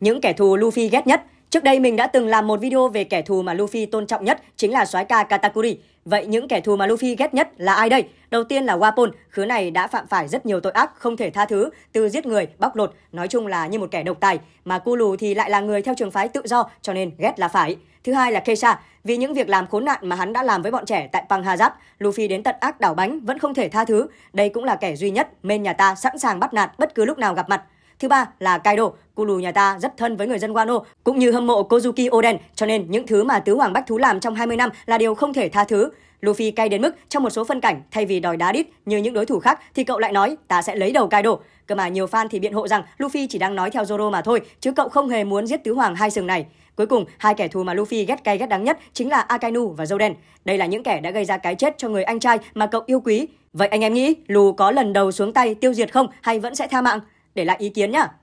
Những kẻ thù Luffy ghét nhất Trước đây mình đã từng làm một video về kẻ thù mà Luffy tôn trọng nhất chính là soái ca Katakuri. Vậy những kẻ thù mà Luffy ghét nhất là ai đây? Đầu tiên là Wapon, khứa này đã phạm phải rất nhiều tội ác không thể tha thứ, từ giết người, bóc lột, nói chung là như một kẻ độc tài. Mà Kulu thì lại là người theo trường phái tự do cho nên ghét là phải. Thứ hai là kesa vì những việc làm khốn nạn mà hắn đã làm với bọn trẻ tại Pang Hazard, Luffy đến tận ác đảo bánh vẫn không thể tha thứ. Đây cũng là kẻ duy nhất, men nhà ta sẵn sàng bắt nạt bất cứ lúc nào gặp mặt. Thứ ba là Kaido, Cụ lù nhà ta rất thân với người dân Wano cũng như hâm mộ Kozuki Oden, cho nên những thứ mà tứ hoàng bách thú làm trong 20 năm là điều không thể tha thứ. Luffy cay đến mức trong một số phân cảnh thay vì đòi đá đít như những đối thủ khác thì cậu lại nói ta sẽ lấy đầu Kaido. Cơ mà nhiều fan thì biện hộ rằng Luffy chỉ đang nói theo Zoro mà thôi chứ cậu không hề muốn giết tứ hoàng hai sừng này. Cuối cùng, hai kẻ thù mà Luffy ghét cay ghét đắng nhất chính là Akainu và Zoden. Đây là những kẻ đã gây ra cái chết cho người anh trai mà cậu yêu quý. Vậy anh em nghĩ Lù có lần đầu xuống tay tiêu diệt không hay vẫn sẽ tha mạng? để lại ý kiến nhá.